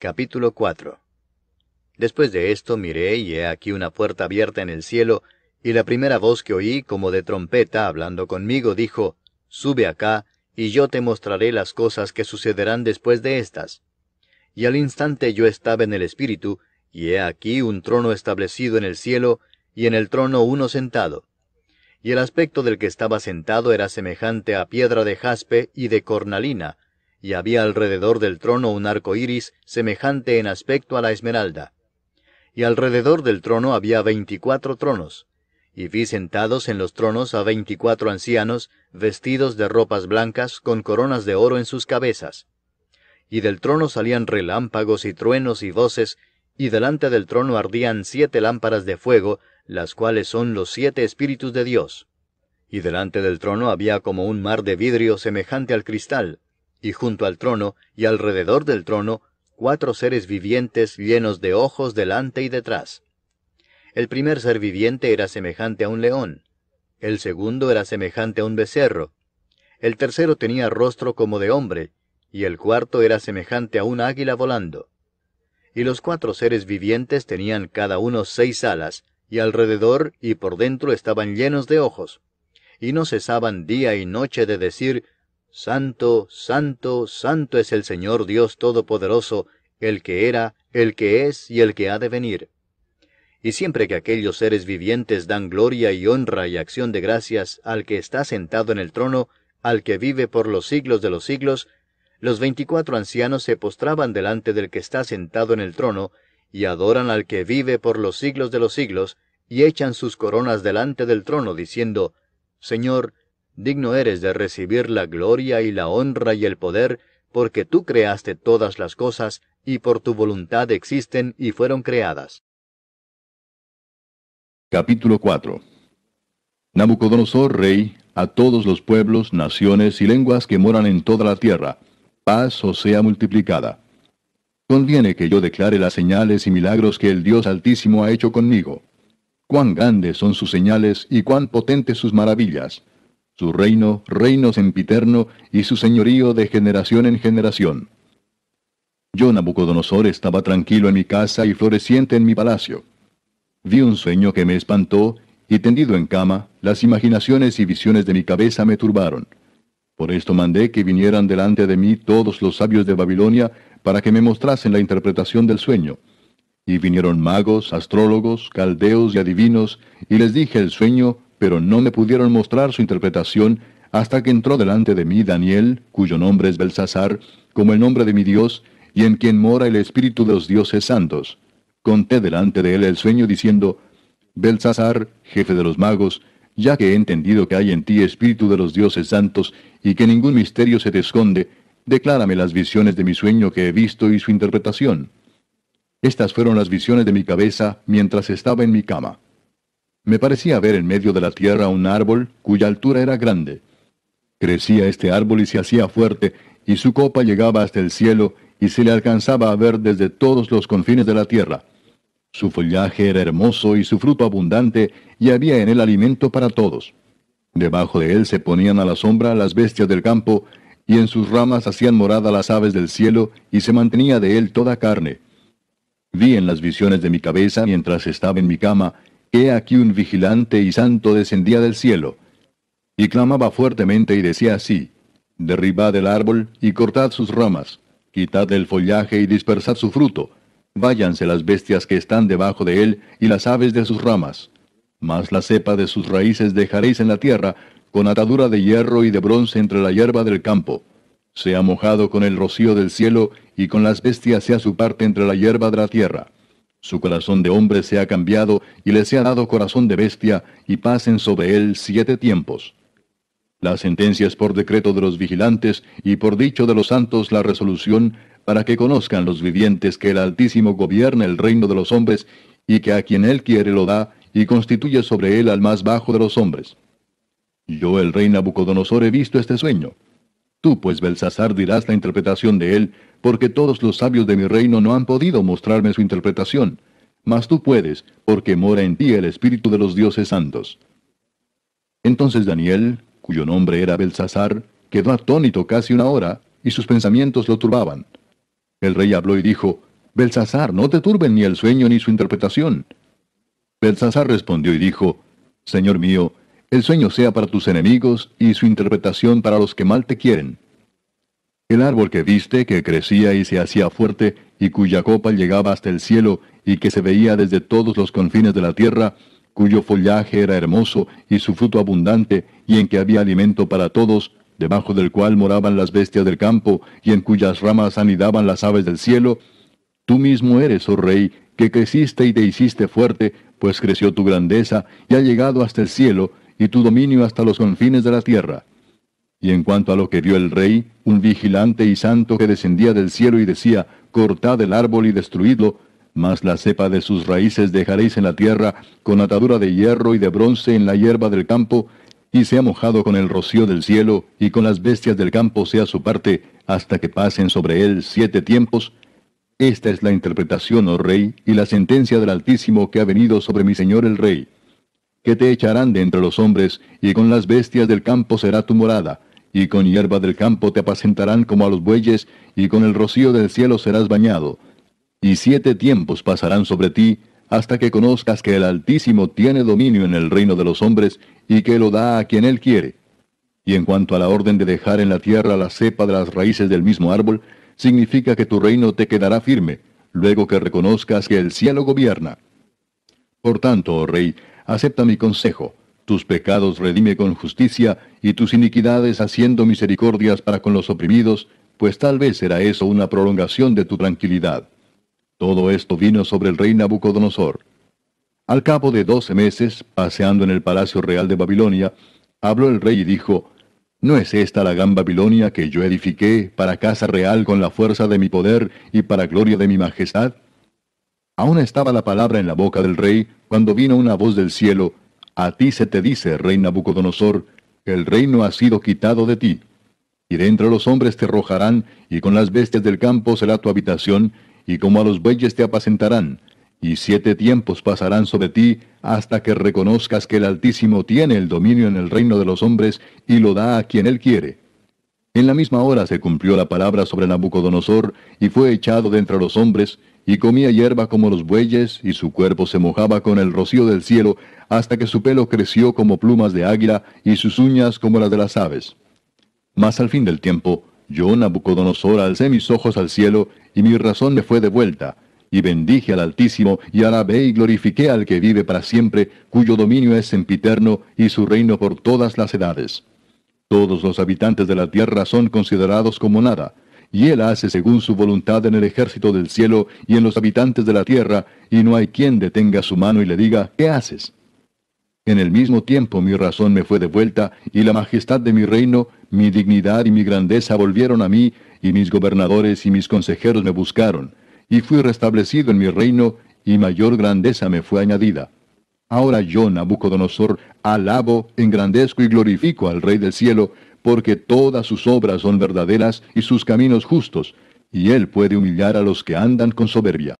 Capítulo 4 Después de esto miré y he aquí una puerta abierta en el cielo, y la primera voz que oí como de trompeta hablando conmigo dijo, Sube acá, y yo te mostraré las cosas que sucederán después de estas. Y al instante yo estaba en el espíritu, y he aquí un trono establecido en el cielo, y en el trono uno sentado. Y el aspecto del que estaba sentado era semejante a piedra de jaspe y de cornalina, y había alrededor del trono un arco iris semejante en aspecto a la esmeralda. Y alrededor del trono había veinticuatro tronos, y vi sentados en los tronos a veinticuatro ancianos, vestidos de ropas blancas con coronas de oro en sus cabezas. Y del trono salían relámpagos y truenos y voces, y delante del trono ardían siete lámparas de fuego, las cuales son los siete espíritus de Dios. Y delante del trono había como un mar de vidrio semejante al cristal, y junto al trono y alrededor del trono cuatro seres vivientes llenos de ojos delante y detrás. El primer ser viviente era semejante a un león, el segundo era semejante a un becerro, el tercero tenía rostro como de hombre, y el cuarto era semejante a un águila volando. Y los cuatro seres vivientes tenían cada uno seis alas, y alrededor y por dentro estaban llenos de ojos, y no cesaban día y noche de decir, Santo, santo, santo es el Señor Dios Todopoderoso, el que era, el que es y el que ha de venir. Y siempre que aquellos seres vivientes dan gloria y honra y acción de gracias al que está sentado en el trono, al que vive por los siglos de los siglos, los veinticuatro ancianos se postraban delante del que está sentado en el trono, y adoran al que vive por los siglos de los siglos, y echan sus coronas delante del trono, diciendo, Señor, digno eres de recibir la gloria y la honra y el poder, porque tú creaste todas las cosas, y por tu voluntad existen y fueron creadas. Capítulo 4 Nabucodonosor, rey, a todos los pueblos, naciones y lenguas que moran en toda la tierra, paz o sea multiplicada. Conviene que yo declare las señales y milagros que el Dios Altísimo ha hecho conmigo. Cuán grandes son sus señales y cuán potentes sus maravillas su reino, reino sempiterno, y su señorío de generación en generación. Yo, Nabucodonosor, estaba tranquilo en mi casa y floreciente en mi palacio. Vi un sueño que me espantó, y tendido en cama, las imaginaciones y visiones de mi cabeza me turbaron. Por esto mandé que vinieran delante de mí todos los sabios de Babilonia para que me mostrasen la interpretación del sueño. Y vinieron magos, astrólogos, caldeos y adivinos, y les dije el sueño pero no me pudieron mostrar su interpretación hasta que entró delante de mí Daniel, cuyo nombre es Belsasar, como el nombre de mi Dios, y en quien mora el Espíritu de los dioses santos. Conté delante de él el sueño diciendo, Belsasar, jefe de los magos, ya que he entendido que hay en ti Espíritu de los dioses santos y que ningún misterio se te esconde, declárame las visiones de mi sueño que he visto y su interpretación. Estas fueron las visiones de mi cabeza mientras estaba en mi cama. Me parecía ver en medio de la tierra un árbol cuya altura era grande. Crecía este árbol y se hacía fuerte, y su copa llegaba hasta el cielo, y se le alcanzaba a ver desde todos los confines de la tierra. Su follaje era hermoso y su fruto abundante, y había en él alimento para todos. Debajo de él se ponían a la sombra las bestias del campo, y en sus ramas hacían morada las aves del cielo, y se mantenía de él toda carne. Vi en las visiones de mi cabeza, mientras estaba en mi cama, he aquí un vigilante y santo descendía del cielo, y clamaba fuertemente y decía así, Derribad el árbol y cortad sus ramas, quitad el follaje y dispersad su fruto, váyanse las bestias que están debajo de él y las aves de sus ramas, mas la cepa de sus raíces dejaréis en la tierra, con atadura de hierro y de bronce entre la hierba del campo. Sea mojado con el rocío del cielo, y con las bestias sea su parte entre la hierba de la tierra. Su corazón de hombre se ha cambiado y le se ha dado corazón de bestia, y pasen sobre él siete tiempos. La sentencia es por decreto de los vigilantes y por dicho de los santos la resolución, para que conozcan los vivientes que el Altísimo gobierna el reino de los hombres y que a quien él quiere lo da y constituye sobre él al más bajo de los hombres. Yo, el rey Nabucodonosor, he visto este sueño. Tú, pues, Belsasar, dirás la interpretación de él, porque todos los sabios de mi reino no han podido mostrarme su interpretación, mas tú puedes, porque mora en ti el Espíritu de los dioses santos. Entonces Daniel, cuyo nombre era Belsasar, quedó atónito casi una hora, y sus pensamientos lo turbaban. El rey habló y dijo, Belsasar, no te turben ni el sueño ni su interpretación. Belsasar respondió y dijo, Señor mío, el sueño sea para tus enemigos y su interpretación para los que mal te quieren el árbol que viste, que crecía y se hacía fuerte, y cuya copa llegaba hasta el cielo, y que se veía desde todos los confines de la tierra, cuyo follaje era hermoso, y su fruto abundante, y en que había alimento para todos, debajo del cual moraban las bestias del campo, y en cuyas ramas anidaban las aves del cielo, tú mismo eres, oh rey, que creciste y te hiciste fuerte, pues creció tu grandeza, y ha llegado hasta el cielo, y tu dominio hasta los confines de la tierra. Y en cuanto a lo que vio el rey, un vigilante y santo que descendía del cielo y decía, cortad el árbol y destruidlo, mas la cepa de sus raíces dejaréis en la tierra, con atadura de hierro y de bronce en la hierba del campo, y sea mojado con el rocío del cielo, y con las bestias del campo sea su parte, hasta que pasen sobre él siete tiempos. Esta es la interpretación, oh rey, y la sentencia del Altísimo que ha venido sobre mi señor el rey. Que te echarán de entre los hombres, y con las bestias del campo será tu morada, y con hierba del campo te apacentarán como a los bueyes, y con el rocío del cielo serás bañado. Y siete tiempos pasarán sobre ti, hasta que conozcas que el Altísimo tiene dominio en el reino de los hombres, y que lo da a quien él quiere. Y en cuanto a la orden de dejar en la tierra la cepa de las raíces del mismo árbol, significa que tu reino te quedará firme, luego que reconozcas que el cielo gobierna. Por tanto, oh rey, acepta mi consejo, tus pecados redime con justicia, y tus iniquidades haciendo misericordias para con los oprimidos, pues tal vez será eso una prolongación de tu tranquilidad. Todo esto vino sobre el rey Nabucodonosor. Al cabo de doce meses, paseando en el palacio real de Babilonia, habló el rey y dijo, ¿No es esta la gran Babilonia que yo edifiqué para casa real con la fuerza de mi poder y para gloria de mi majestad? Aún estaba la palabra en la boca del rey cuando vino una voz del cielo, a ti se te dice, rey Nabucodonosor, el reino ha sido quitado de ti. Y de los hombres te arrojarán, y con las bestias del campo será tu habitación, y como a los bueyes te apacentarán. Y siete tiempos pasarán sobre ti, hasta que reconozcas que el Altísimo tiene el dominio en el reino de los hombres, y lo da a quien él quiere. En la misma hora se cumplió la palabra sobre Nabucodonosor, y fue echado de entre los hombres, y comía hierba como los bueyes, y su cuerpo se mojaba con el rocío del cielo, hasta que su pelo creció como plumas de águila, y sus uñas como las de las aves. Mas al fin del tiempo, yo, Nabucodonosor, alcé mis ojos al cielo, y mi razón me fue devuelta, y bendije al Altísimo, y alabé y glorifiqué al que vive para siempre, cuyo dominio es sempiterno, y su reino por todas las edades. Todos los habitantes de la tierra son considerados como nada, y Él hace según su voluntad en el ejército del cielo y en los habitantes de la tierra, y no hay quien detenga su mano y le diga, ¿qué haces? En el mismo tiempo mi razón me fue devuelta, y la majestad de mi reino, mi dignidad y mi grandeza volvieron a mí, y mis gobernadores y mis consejeros me buscaron, y fui restablecido en mi reino, y mayor grandeza me fue añadida. Ahora yo, Nabucodonosor, alabo, engrandezco y glorifico al Rey del cielo, porque todas sus obras son verdaderas y sus caminos justos, y él puede humillar a los que andan con soberbia.